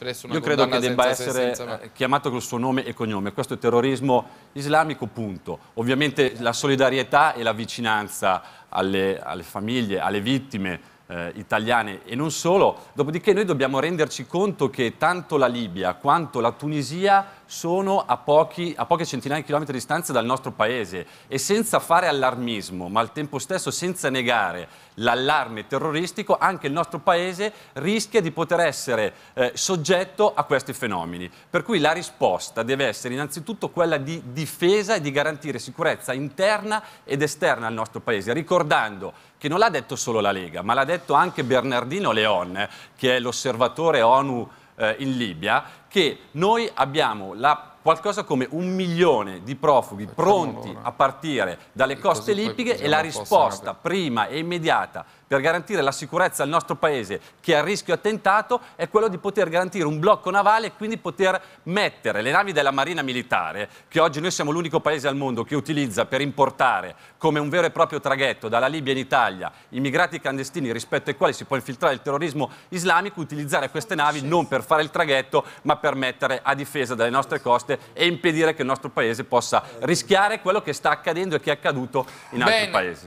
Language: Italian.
espresso una Io credo che debba essere senza... Eh, chiamato col suo nome e cognome. Questo è terrorismo islamico, punto. Ovviamente la solidarietà e la vicinanza alle, alle famiglie, alle vittime eh, italiane e non solo. Dopodiché noi dobbiamo renderci conto che tanto la Libia quanto la Tunisia sono a, pochi, a, poche centinaia di chilometri di distanza dal nostro paese e senza fare allarmismo, ma al tempo stesso senza negare l'allarme terroristico, anche il nostro paese rischia di poter essere eh, soggetto a questi fenomeni. Per cui la risposta deve essere innanzitutto quella di difesa e di garantire sicurezza interna ed esterna al nostro paese, ricordando che non l'ha detto solo la Lega, ma l'ha detto anche Bernardino Leon, eh, che è l'osservatore ONU eh, in Libia, che noi abbiamo la qualcosa come un milione di profughi pronti a partire dalle coste libiche e la risposta prima e immediata per garantire la sicurezza al nostro paese che è a rischio attentato è quello di poter garantire un blocco navale e quindi poter mettere le navi della Marina Militare, che oggi noi siamo l'unico paese al mondo che utilizza per importare come un vero e proprio traghetto dalla Libia in Italia immigrati clandestini rispetto ai quali si può infiltrare il terrorismo islamico, utilizzare queste navi non per fare il traghetto ma per mettere a difesa dalle nostre coste coste e impedire che il nostro paese possa rischiare quello che sta accadendo e che è accaduto in altri Bene. paesi.